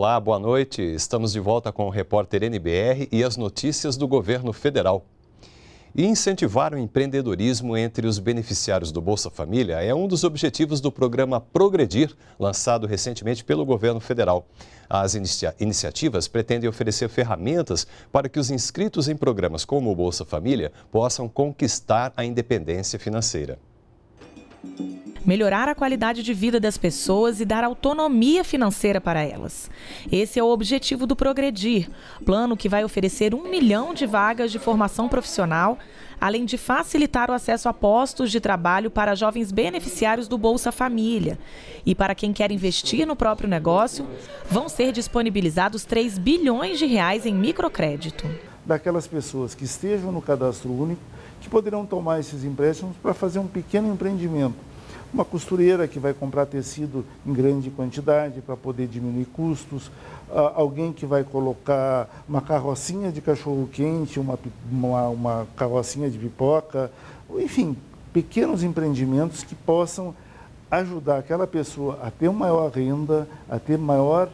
Olá, boa noite. Estamos de volta com o repórter NBR e as notícias do governo federal. E incentivar o empreendedorismo entre os beneficiários do Bolsa Família é um dos objetivos do programa Progredir, lançado recentemente pelo governo federal. As inicia iniciativas pretendem oferecer ferramentas para que os inscritos em programas como o Bolsa Família possam conquistar a independência financeira melhorar a qualidade de vida das pessoas e dar autonomia financeira para elas. Esse é o objetivo do Progredir, plano que vai oferecer um milhão de vagas de formação profissional, além de facilitar o acesso a postos de trabalho para jovens beneficiários do Bolsa Família. E para quem quer investir no próprio negócio, vão ser disponibilizados 3 bilhões de reais em microcrédito. Daquelas pessoas que estejam no cadastro único, que poderão tomar esses empréstimos para fazer um pequeno empreendimento uma costureira que vai comprar tecido em grande quantidade para poder diminuir custos, ah, alguém que vai colocar uma carrocinha de cachorro-quente, uma, uma, uma, carrocinha de pipoca, enfim, pequenos empreendimentos que possam ajudar aquela pessoa a ter maior renda, a ter maior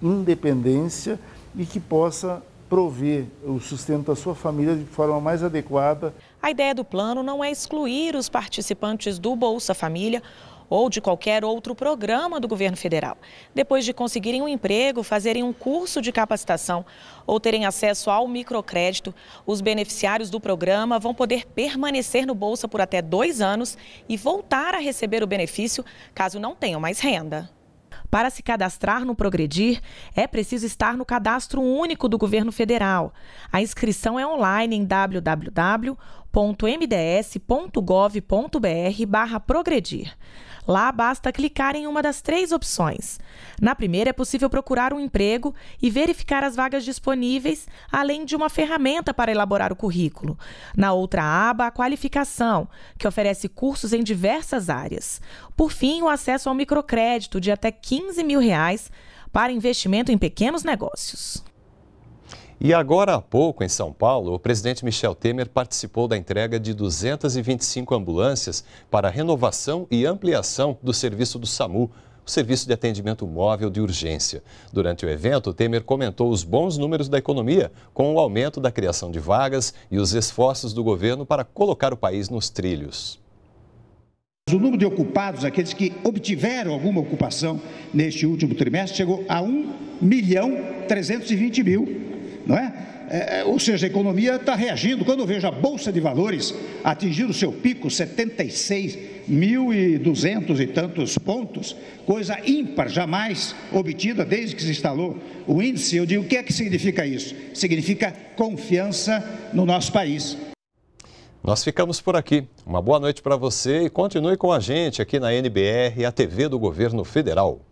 independência e que possa prover o sustento da sua família de forma mais adequada. A ideia do plano não é excluir os participantes do Bolsa Família ou de qualquer outro programa do governo federal. Depois de conseguirem um emprego, fazerem um curso de capacitação ou terem acesso ao microcrédito, os beneficiários do programa vão poder permanecer no Bolsa por até dois anos e voltar a receber o benefício caso não tenham mais renda. Para se cadastrar no Progredir, é preciso estar no cadastro único do governo federal. A inscrição é online em www.mds.gov.br/progredir. Lá basta clicar em uma das três opções. Na primeira é possível procurar um emprego e verificar as vagas disponíveis, além de uma ferramenta para elaborar o currículo. Na outra aba, a qualificação, que oferece cursos em diversas áreas. Por fim, o acesso ao microcrédito de até 15 mil reais para investimento em pequenos negócios. E agora há pouco, em São Paulo, o presidente Michel Temer participou da entrega de 225 ambulâncias para renovação e ampliação do serviço do SAMU, o Serviço de Atendimento Móvel de Urgência. Durante o evento, Temer comentou os bons números da economia, com o aumento da criação de vagas e os esforços do governo para colocar o país nos trilhos. O número de ocupados, aqueles que obtiveram alguma ocupação neste último trimestre, chegou a 1 milhão 320 mil não é? é? é ou seja, a economia está reagindo. Quando eu vejo a Bolsa de Valores atingindo seu pico, 76.200 e tantos pontos, coisa ímpar, jamais obtida desde que se instalou o índice, eu digo, o que é que significa isso? Significa confiança no nosso país. Nós ficamos por aqui. Uma boa noite para você e continue com a gente aqui na NBR, a TV do Governo Federal.